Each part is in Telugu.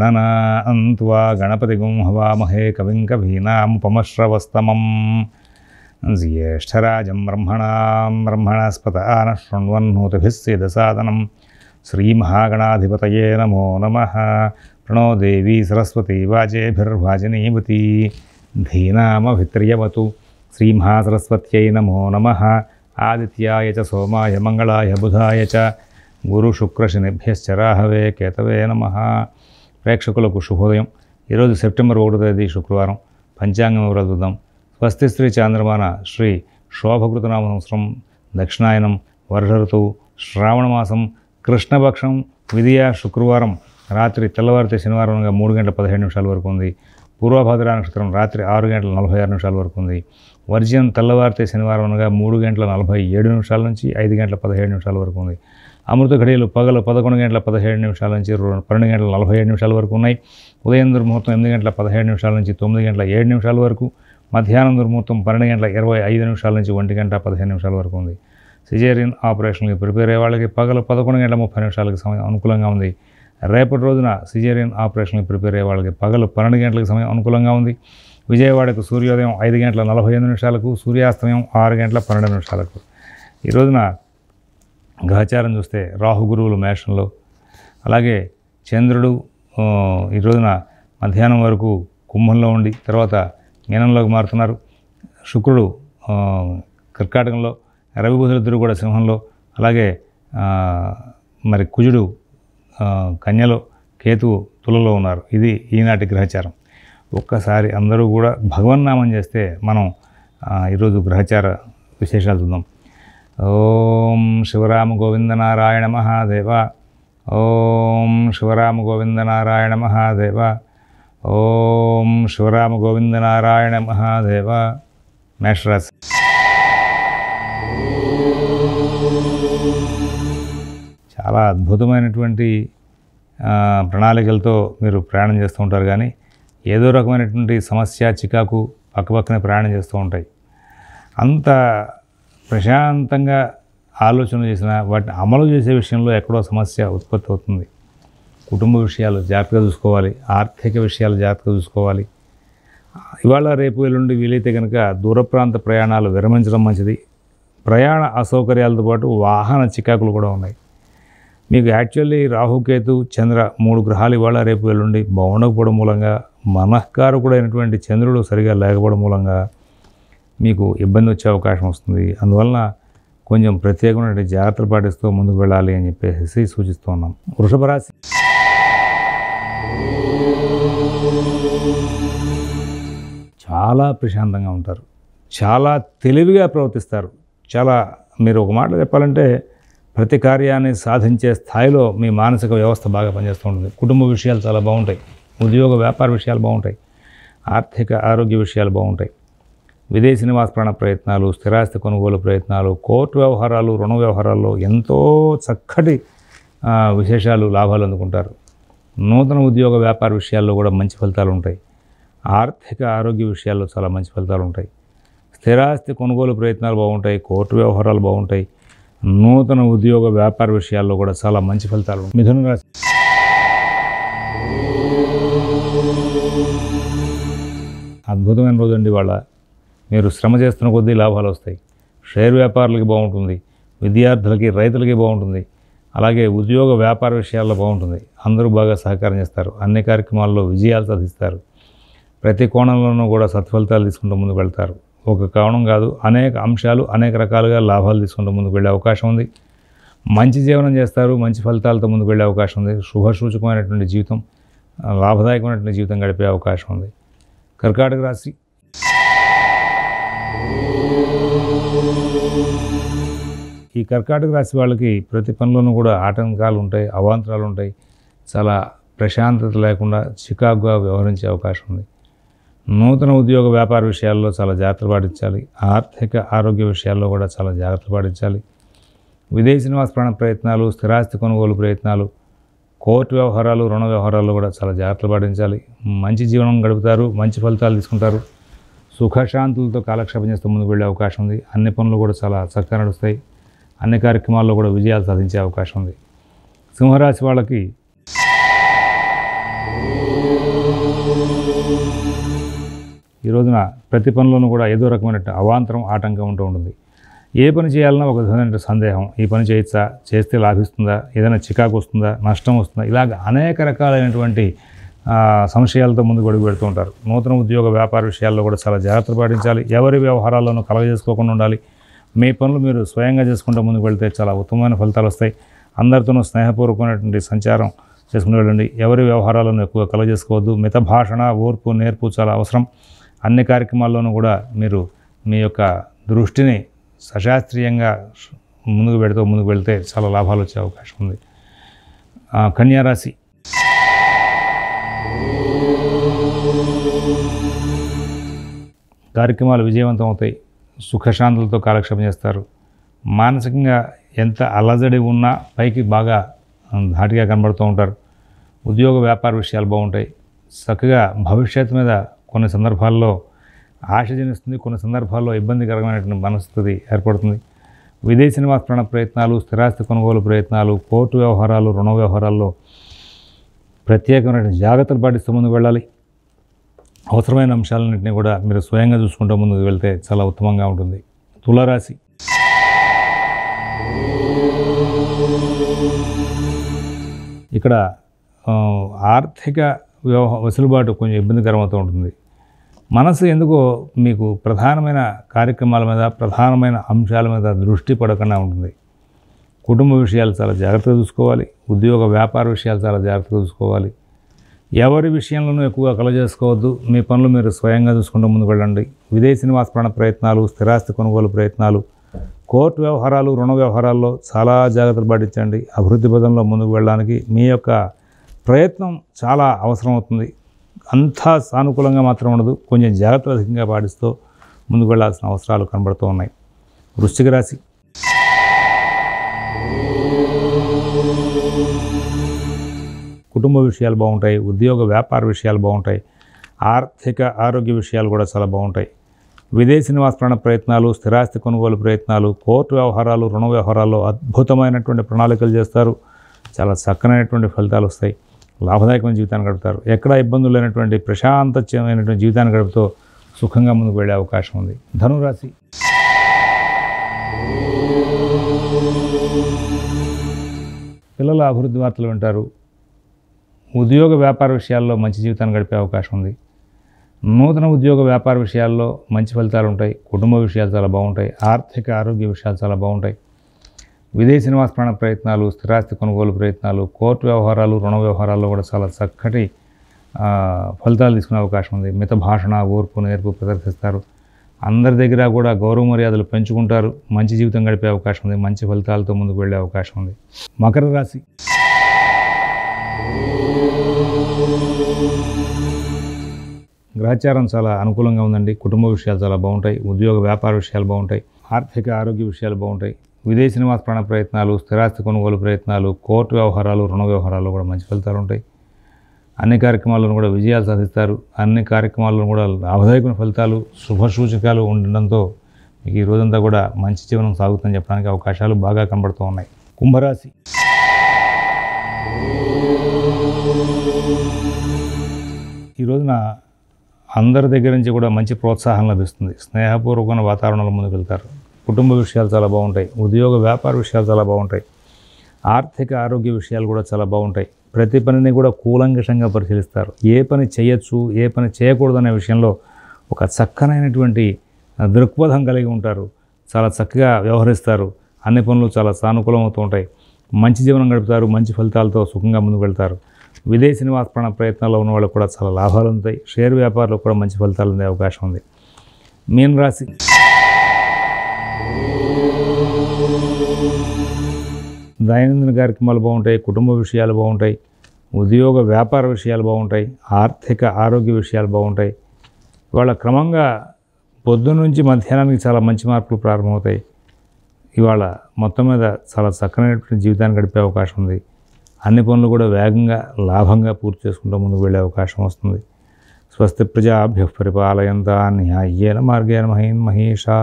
गणना अन्त्वा गणपतिगुं हवामहे कविं कवीनामुपमश्रवस्तमं ज्येष्ठराजं ब्रह्मणां ब्रह्मणस्पत न शृण्वन्नोतिभिः सेदसादनं श्रीमहागणाधिपतये नमो नमः प्रणो देवी सरस्वती वाजेभिर्वाजनीवती धीनामभित्र्यवतु श्रीमहासरस्वत्यै नमो नमः आदित्याय च सोमाय मङ्गलाय बुधाय च गुरुशुक्रशनिभ्यश्च राहवे केतवे नमः ప్రేక్షకులకు శుభోదయం ఈరోజు సెప్టెంబర్ ఒకటో తేదీ శుక్రవారం పంచాంగం వివరాలు స్వస్తి శ్రీ చాంద్రమాన శ్రీ శోభకృతనామ సంవత్సరం దక్షిణాయనం వర్ష ఋతువు శ్రావణమాసం కృష్ణపక్షం విధియ శుక్రవారం రాత్రి తెల్లవారితే శనివారంగా మూడు గంటల పదిహేడు నిమిషాల వరకు ఉంది పూర్వభద్ర నక్షత్రం రాత్రి ఆరు గంటల నలభై ఆరు నిమిషాల వరకు ఉంది వర్జ్యం తెల్లవారితే శనివారం అనగా మూడు గంటల నలభై ఏడు నిమిషాల నుంచి ఐదు గంటల పదిహేడు నిమిషాల వరకు ఉంది అమృత ఘడియలు పగలు పదకొండు గంటల పదిహేడు నిమిషాల నుంచి పన్నెండు గంటల నలభై ఏడు నిమిషాల వరకు ఉన్నాయి ఉదయం దుర్ముహూర్తం ఎనిమిది గంటల పదిహేడు నిమిషాల నుంచి తొమ్మిది గంటల ఏడు నిమిషాల వరకు మధ్యాహ్నం దుర్ముహూర్తం పన్నెండు గంటల ఇరవై ఐదు నిమిషాల నుంచి ఒంటి గంట పదిహేను నిమిషాల వరకు ఉంది సిజేరియన్ ఆపరేషన్కి ప్రిపేర్ అయ్యే వాళ్ళకి పగలు పదకొండు గంటల ముప్పై నిమిషాలకు సమయం అనుకూలంగా ఉంది రేపటి రోజున సిజేరియన్ ఆపరేషన్కి ప్రిపేర్ అయ్యే వాళ్ళకి పగలు పన్నెండు గంటలకు సమయం అనుకూలంగా ఉంది విజయవాడకు సూర్యోదయం ఐదు గంటల నలభై ఐదు నిమిషాలకు సూర్యాస్తమయం ఆరు గంటల పన్నెండు నిమిషాలకు ఈ రోజున గ్రహచారం చూస్తే రాహు గురువులు మేషంలో అలాగే చంద్రుడు ఈ రోజున మధ్యాహ్నం వరకు కుంభంలో ఉండి తర్వాత మీనంలోకి మారుతున్నారు శుక్రుడు కర్కాటకంలో రవి బుధులిద్దరు కూడా సింహంలో అలాగే మరి కుజుడు కన్యలో కేతువు తులలో ఉన్నారు ఇది ఈనాటి గ్రహచారం ఒక్కసారి అందరూ కూడా భగవన్నామం చేస్తే మనం ఈరోజు గ్రహచార విశేషాలు చూద్దాం ఓం శివరామ గోవిందనారాయణ మహాదేవ ఓం శివరామ గోవిందనారాయణ మహాదేవ ఓం శివరామ గోవిందనారాయణ మహాదేవ మేషరాశి చాలా అద్భుతమైనటువంటి ప్రణాళికలతో మీరు ప్రయాణం చేస్తూ ఉంటారు కానీ ఏదో రకమైనటువంటి సమస్య చికాకు పక్కపక్కనే ప్రయాణం చేస్తూ ఉంటాయి అంత ప్రశాంతంగా ఆలోచన చేసిన వాటిని అమలు చేసే విషయంలో ఎక్కడో సమస్య ఉత్పత్తి అవుతుంది కుటుంబ విషయాలు జాగ్రత్తగా చూసుకోవాలి ఆర్థిక విషయాలు జాగ్రత్తగా చూసుకోవాలి ఇవాళ రేపు ఎల్లుండి వీలైతే కనుక దూర ప్రాంత ప్రయాణాలు విరమించడం మంచిది ప్రయాణ అసౌకర్యాలతో పాటు వాహన చికాకులు కూడా ఉన్నాయి మీకు యాక్చువల్లీ రాహుకేతు చంద్ర మూడు గ్రహాలు ఇవాళ రేపు ఎల్లుండి బాగుండకపోవడం మూలంగా కూడా అయినటువంటి చంద్రుడు సరిగా లేకపోవడం మూలంగా మీకు ఇబ్బంది వచ్చే అవకాశం వస్తుంది అందువలన కొంచెం ప్రత్యేకమైన జాగ్రత్తలు పాటిస్తూ ముందుకు వెళ్ళాలి అని చెప్పేసి సూచిస్తూ ఉన్నాం వృషభ రాశి చాలా ప్రశాంతంగా ఉంటారు చాలా తెలివిగా ప్రవర్తిస్తారు చాలా మీరు ఒక మాట చెప్పాలంటే ప్రతి కార్యాన్ని సాధించే స్థాయిలో మీ మానసిక వ్యవస్థ బాగా పనిచేస్తూ ఉంటుంది కుటుంబ విషయాలు చాలా బాగుంటాయి ఉద్యోగ వ్యాపార విషయాలు బాగుంటాయి ఆర్థిక ఆరోగ్య విషయాలు బాగుంటాయి విదేశీ ప్రాణ ప్రయత్నాలు స్థిరాస్తి కొనుగోలు ప్రయత్నాలు కోర్టు వ్యవహారాలు రుణ వ్యవహారాల్లో ఎంతో చక్కటి విశేషాలు లాభాలు అందుకుంటారు నూతన ఉద్యోగ వ్యాపార విషయాల్లో కూడా మంచి ఫలితాలు ఉంటాయి ఆర్థిక ఆరోగ్య విషయాల్లో చాలా మంచి ఫలితాలు ఉంటాయి స్థిరాస్తి కొనుగోలు ప్రయత్నాలు బాగుంటాయి కోర్టు వ్యవహారాలు బాగుంటాయి నూతన ఉద్యోగ వ్యాపార విషయాల్లో కూడా చాలా మంచి ఫలితాలు మిథున రాశి అద్భుతమైన రోజు అండి వాళ్ళ మీరు శ్రమ చేస్తున్న కొద్దీ లాభాలు వస్తాయి షేర్ వ్యాపారులకి బాగుంటుంది విద్యార్థులకి రైతులకి బాగుంటుంది అలాగే ఉద్యోగ వ్యాపార విషయాల్లో బాగుంటుంది అందరూ బాగా సహకారం చేస్తారు అన్ని కార్యక్రమాల్లో విజయాలు సాధిస్తారు ప్రతి కోణంలోనూ కూడా సత్ఫలితాలు తీసుకుంటూ ముందుకు వెళ్తారు ఒక కోణం కాదు అనేక అంశాలు అనేక రకాలుగా లాభాలు తీసుకుంటూ ముందుకు వెళ్ళే అవకాశం ఉంది మంచి జీవనం చేస్తారు మంచి ఫలితాలతో ముందుకు వెళ్ళే అవకాశం ఉంది శుభసూచకమైనటువంటి జీవితం లాభదాయకమైనటువంటి జీవితం గడిపే అవకాశం ఉంది కర్కాటక రాశి ఈ కర్కాటక రాశి వాళ్ళకి ప్రతి పనిలోనూ కూడా ఆటంకాలు ఉంటాయి అవాంతరాలు ఉంటాయి చాలా ప్రశాంతత లేకుండా చికాకుగా వ్యవహరించే అవకాశం ఉంది నూతన ఉద్యోగ వ్యాపార విషయాల్లో చాలా జాగ్రత్త పాటించాలి ఆర్థిక ఆరోగ్య విషయాల్లో కూడా చాలా జాగ్రత్త పాటించాలి విదేశీ నివాస ప్రాణ ప్రయత్నాలు స్థిరాస్తి కొనుగోలు ప్రయత్నాలు కోర్టు వ్యవహారాలు రుణ వ్యవహారాల్లో కూడా చాలా జాగ్రత్త పాటించాలి మంచి జీవనం గడుపుతారు మంచి ఫలితాలు తీసుకుంటారు సుఖశాంతులతో కాలక్షేపం చేస్తూ ముందుకు వెళ్ళే అవకాశం ఉంది అన్ని పనులు కూడా చాలా చక్కగా నడుస్తాయి అన్ని కార్యక్రమాల్లో కూడా విజయాలు సాధించే అవకాశం ఉంది సింహరాశి వాళ్ళకి ఈ రోజున ప్రతి పనిలోనూ కూడా ఏదో రకమైన అవాంతరం ఆటంకం ఉంటూ ఉంటుంది ఏ పని చేయాలన్నా ఒక విధమైన సందేహం ఈ పని చేయొచ్చా చేస్తే లాభిస్తుందా ఏదైనా చికాకు వస్తుందా నష్టం వస్తుందా ఇలాగ అనేక రకాలైనటువంటి సంశయాలతో ముందు గొడుగు పెడుతూ ఉంటారు నూతన ఉద్యోగ వ్యాపార విషయాల్లో కూడా చాలా జాగ్రత్త పాటించాలి ఎవరి వ్యవహారాల్లోనూ కలగజేసుకోకుండా ఉండాలి మీ పనులు మీరు స్వయంగా చేసుకుంటూ ముందుకు వెళ్తే చాలా ఉత్తమమైన ఫలితాలు వస్తాయి అందరితోనూ స్నేహపూర్వకమైనటువంటి సంచారం చేసుకుని వెళ్ళండి ఎవరి వ్యవహారాలను ఎక్కువ కల చేసుకోవద్దు మిత భాషణ ఓర్పు నేర్పు చాలా అవసరం అన్ని కార్యక్రమాల్లోనూ కూడా మీరు మీ యొక్క దృష్టిని సశాస్త్రీయంగా ముందుకు పెడుతూ ముందుకు వెళ్తే చాలా లాభాలు వచ్చే అవకాశం ఉంది కన్యారాశి కార్యక్రమాలు విజయవంతం అవుతాయి సుఖశాంతులతో కాలక్షేపం చేస్తారు మానసికంగా ఎంత అలజడి ఉన్నా పైకి బాగా ధాటిగా కనబడుతూ ఉంటారు ఉద్యోగ వ్యాపార విషయాలు బాగుంటాయి చక్కగా భవిష్యత్తు మీద కొన్ని సందర్భాల్లో ఆశ జనిస్తుంది కొన్ని సందర్భాల్లో ఇబ్బందికరమైనటువంటి మనస్థితి ఏర్పడుతుంది విదేశీ నివాస ప్రయత్నాలు స్థిరాస్తి కొనుగోలు ప్రయత్నాలు కోర్టు వ్యవహారాలు రుణ వ్యవహారాల్లో ప్రత్యేకమైన జాగ్రత్తలు పాటిస్తూ ముందుకు వెళ్ళాలి అవసరమైన అంశాలన్నింటినీ కూడా మీరు స్వయంగా చూసుకుంటూ ముందుకు వెళ్తే చాలా ఉత్తమంగా ఉంటుంది తులారాశి ఇక్కడ ఆర్థిక వ్యవహ వెసులుబాటు కొంచెం ఇబ్బందికరమవుతూ ఉంటుంది మనసు ఎందుకో మీకు ప్రధానమైన కార్యక్రమాల మీద ప్రధానమైన అంశాల మీద దృష్టి పడకుండా ఉంటుంది కుటుంబ విషయాలు చాలా జాగ్రత్తగా చూసుకోవాలి ఉద్యోగ వ్యాపార విషయాలు చాలా జాగ్రత్తగా చూసుకోవాలి ఎవరి విషయంలోనూ ఎక్కువగా కలజేసుకోవద్దు మీ పనులు మీరు స్వయంగా చూసుకుంటూ ముందుకు వెళ్ళండి విదేశీ నివాసపరణ ప్రయత్నాలు స్థిరాస్తి కొనుగోలు ప్రయత్నాలు కోర్టు వ్యవహారాలు రుణ వ్యవహారాల్లో చాలా జాగ్రత్తలు పాటించండి అభివృద్ధి పదంలో ముందుకు వెళ్ళడానికి మీ యొక్క ప్రయత్నం చాలా అవసరమవుతుంది అంతా సానుకూలంగా మాత్రం ఉండదు కొంచెం జాగ్రత్త అధికంగా పాటిస్తూ ముందుకు వెళ్లాల్సిన అవసరాలు కనబడుతూ ఉన్నాయి వృశ్చిక రాశి కుటుంబ విషయాలు బాగుంటాయి ఉద్యోగ వ్యాపార విషయాలు బాగుంటాయి ఆర్థిక ఆరోగ్య విషయాలు కూడా చాలా బాగుంటాయి విదేశీ నివాస ప్రయత్నాలు స్థిరాస్తి కొనుగోలు ప్రయత్నాలు కోర్టు వ్యవహారాలు రుణ వ్యవహారాల్లో అద్భుతమైనటువంటి ప్రణాళికలు చేస్తారు చాలా చక్కనైనటువంటి ఫలితాలు వస్తాయి లాభదాయకమైన జీవితాన్ని గడుపుతారు ఎక్కడ ఇబ్బందులు లేనటువంటి ప్రశాంతమైనటువంటి జీవితాన్ని గడుపుతూ సుఖంగా ముందుకు వెళ్ళే అవకాశం ఉంది ధనురాశి పిల్లల అభివృద్ధి వార్తలు వింటారు ఉద్యోగ వ్యాపార విషయాల్లో మంచి జీవితాన్ని గడిపే అవకాశం ఉంది నూతన ఉద్యోగ వ్యాపార విషయాల్లో మంచి ఫలితాలు ఉంటాయి కుటుంబ విషయాలు చాలా బాగుంటాయి ఆర్థిక ఆరోగ్య విషయాలు చాలా బాగుంటాయి విదేశీ నివాస ప్రయత్నాలు స్థిరాస్తి కొనుగోలు ప్రయత్నాలు కోర్టు వ్యవహారాలు రుణ వ్యవహారాల్లో కూడా చాలా చక్కటి ఫలితాలు తీసుకునే అవకాశం ఉంది మిత భాషణ ఓర్పు నేర్పు ప్రదర్శిస్తారు అందరి దగ్గర కూడా గౌరవ మర్యాదలు పెంచుకుంటారు మంచి జీవితం గడిపే అవకాశం ఉంది మంచి ఫలితాలతో ముందుకు వెళ్ళే అవకాశం ఉంది మకర రాశి గ్రహచారం చాలా అనుకూలంగా ఉందండి కుటుంబ విషయాలు చాలా బాగుంటాయి ఉద్యోగ వ్యాపార విషయాలు బాగుంటాయి ఆర్థిక ఆరోగ్య విషయాలు బాగుంటాయి విదేశీ నివాస ప్రాణ ప్రయత్నాలు స్థిరాస్తి కొనుగోలు ప్రయత్నాలు కోర్టు వ్యవహారాలు రుణ వ్యవహారాలు కూడా మంచి ఫలితాలు ఉంటాయి అన్ని కార్యక్రమాలను కూడా విజయాలు సాధిస్తారు అన్ని కార్యక్రమాలను కూడా లాభదాయకమైన ఫలితాలు శుభ సూచకాలు ఉండడంతో మీకు ఈ రోజంతా కూడా మంచి జీవనం సాగుతుందని చెప్పడానికి అవకాశాలు బాగా కనబడుతూ ఉన్నాయి కుంభరాశి ఈరోజున అందరి దగ్గర నుంచి కూడా మంచి ప్రోత్సాహం లభిస్తుంది స్నేహపూర్వకమైన వాతావరణంలో ముందుకు వెళ్తారు కుటుంబ విషయాలు చాలా బాగుంటాయి ఉద్యోగ వ్యాపార విషయాలు చాలా బాగుంటాయి ఆర్థిక ఆరోగ్య విషయాలు కూడా చాలా బాగుంటాయి ప్రతి పనిని కూడా కూలంకషంగా పరిశీలిస్తారు ఏ పని చేయొచ్చు ఏ పని చేయకూడదనే విషయంలో ఒక చక్కనైనటువంటి దృక్పథం కలిగి ఉంటారు చాలా చక్కగా వ్యవహరిస్తారు అన్ని పనులు చాలా సానుకూలమవుతూ ఉంటాయి మంచి జీవనం గడుపుతారు మంచి ఫలితాలతో సుఖంగా ముందుకు వెళ్తారు విదేశీ నివాసపణ ప్రయత్నాలు ఉన్న వాళ్ళకు కూడా చాలా లాభాలు ఉంటాయి షేర్ వ్యాపారులకు కూడా మంచి ఫలితాలు ఉండే అవకాశం ఉంది మీనరాశి దైనందిన కార్యక్రమాలు బాగుంటాయి కుటుంబ విషయాలు బాగుంటాయి ఉద్యోగ వ్యాపార విషయాలు బాగుంటాయి ఆర్థిక ఆరోగ్య విషయాలు బాగుంటాయి ఇవాళ క్రమంగా పొద్దు నుంచి మధ్యాహ్నానికి చాలా మంచి మార్పులు ప్రారంభమవుతాయి ఇవాళ మొత్తం మీద చాలా చక్కనైనటువంటి జీవితాన్ని గడిపే అవకాశం ఉంది అన్ని పనులు కూడా వేగంగా లాభంగా పూర్తి చేసుకుంటూ ముందుకు వెళ్ళే అవకాశం వస్తుంది స్వస్తి ప్రజాభ్య పరిపాలయంతా న్యాయ్యేన మార్గేణ మహీన్ మహేషా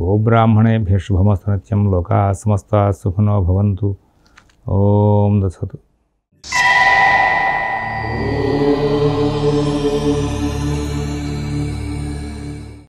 గోబ్రాహ్మణేభ్య శుభమస్త నిత్యం లోకా సమస్త సుఖనో భవంతు ఓం దసతు